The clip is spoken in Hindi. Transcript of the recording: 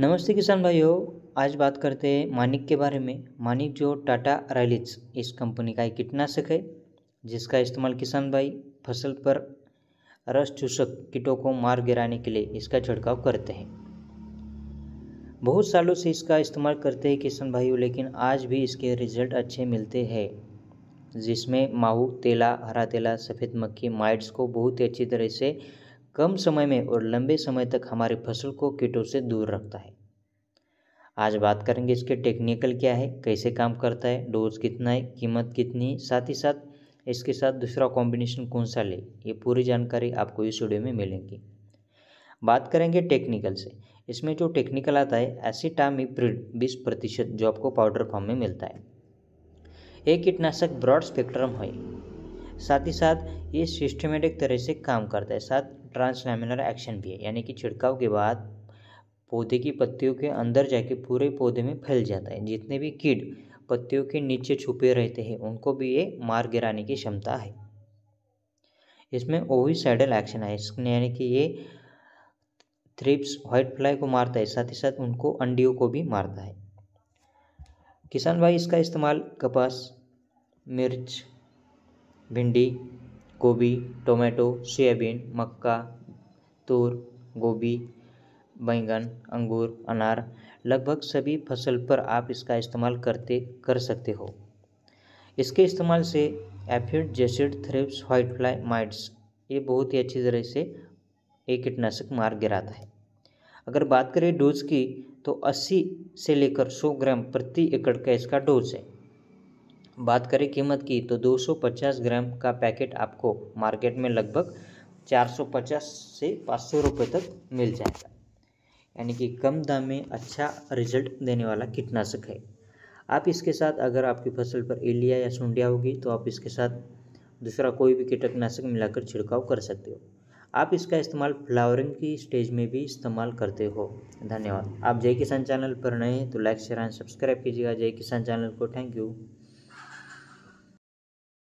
नमस्ते किसान भाइयों आज बात करते हैं मानिक के बारे में मानिक जो टाटा रैलिज इस कंपनी का एक कीटनाशक है जिसका इस्तेमाल किसान भाई फसल पर रस चूसक कीटों को मार गिराने के लिए इसका छिड़काव करते हैं बहुत सालों से इसका इस्तेमाल करते हैं किसान भाइयों लेकिन आज भी इसके रिजल्ट अच्छे मिलते हैं जिसमें माहू तेला हरा तेला सफ़ेद मक्खी माइट्स को बहुत ही अच्छी तरह से कम समय में और लंबे समय तक हमारी फसल को कीटों से दूर रखता है आज बात करेंगे इसके टेक्निकल क्या है कैसे काम करता है डोज कितना है कीमत कितनी है साथ ही साथ इसके साथ दूसरा कॉम्बिनेशन कौन सा ले ये पूरी जानकारी आपको इस वीडियो में मिलेंगी बात करेंगे टेक्निकल से इसमें जो टेक्निकल आता है एसिटामिप्रिड बीस प्रतिशत जो आपको पाउडर फॉर्म में मिलता है ये कीटनाशक ब्रॉड स्पेक्ट्रम है साथ ही साथ ये सिस्टमेटिक तरह से काम करता है साथ ट्रांसलेमिनर एक्शन भी है यानी कि छिड़काव के बाद पौधे की पत्तियों के अंदर जाके पूरे पौधे में फैल जाता है जितने भी कीड पत्तियों के नीचे छुपे रहते हैं उनको भी ये मार गिराने की क्षमता है इसमें ओविसाइडल एक्शन है इसने यानी कि ये थ्रिप्स व्हाइट फ्लाई को मारता है साथ ही साथ उनको अंडियों को भी मारता है किसान भाई इसका इस्तेमाल कपास मिर्च भिंडी गोभी टोमेटो सोयाबीन मक्का तूर गोभी बैंगन अंगूर अनार लगभग सभी फसल पर आप इसका इस्तेमाल करते कर सकते हो इसके इस्तेमाल से aphid jassid thrips white fly mites ये बहुत ही अच्छी तरह से ये कीटनाशक मार गिराता है अगर बात करें डोज की तो 80 से लेकर 100 ग्राम प्रति एकड़ का इसका डोज है बात करें कीमत की तो 250 ग्राम का पैकेट आपको मार्केट में लगभग 450 से 500 रुपए तक मिल जाएगा यानी कि कम दाम में अच्छा रिजल्ट देने वाला कीटनाशक है आप इसके साथ अगर आपकी फसल पर एलिया या सुंडिया होगी तो आप इसके साथ दूसरा कोई भी कीटनाशक मिलाकर छिड़काव कर सकते हो आप इसका इस्तेमाल फ्लावरिंग की स्टेज में भी इस्तेमाल करते हो धन्यवाद आप जय किसान चैनल पर नए हैं तो लाइक शेयर एंड सब्सक्राइब कीजिएगा जय किसान चैनल को थैंक यू